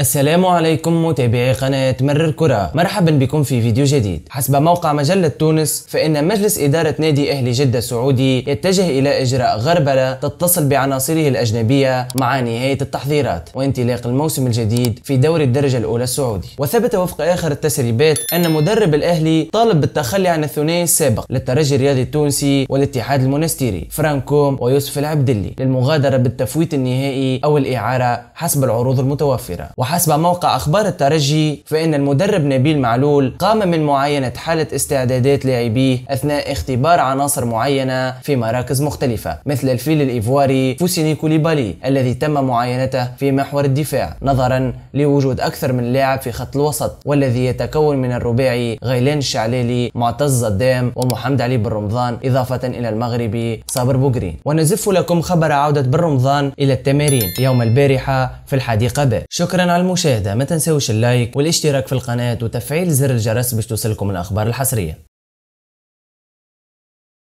السلام عليكم متابعي قناة مرر كرة مرحبا بكم في فيديو جديد حسب موقع مجلة تونس فإن مجلس إدارة نادي أهلي جدة السعودي يتجه إلى إجراء غربلة تتصل بعناصره الأجنبية مع نهاية التحضيرات وانطلاق الموسم الجديد في دوري الدرجة الأولى السعودي وثبت وفق آخر التسريبات أن مدرب الأهلي طالب بالتخلي عن الثنائي السابق للترجي الرياضي التونسي والاتحاد المونستيري فرانكوم ويوسف العبدلي للمغادرة بالتفويت النهائي أو الإعارة حسب العروض المتوفرة وحسب موقع أخبار الترجي فإن المدرب نبيل معلول قام من معاينة حالة استعدادات لاعبيه أثناء اختبار عناصر معينة في مراكز مختلفة مثل الفيل الإيفواري فوسيني كوليبالي الذي تم معاينته في محور الدفاع نظرا لوجود أكثر من لاعب في خط الوسط والذي يتكون من الرباعي غيلان الشعلالي معتز الدام ومحمد علي بن رمضان إضافة إلى المغربي صابر بوغري ونزف لكم خبر عودة بن رمضان إلى التمارين يوم البارحة في الحديقة باء شكرا شكرا على المشاهدة ما تنسوش اللايك والاشتراك في القناة وتفعيل زر الجرس باش توصلكم الأخبار الحصرية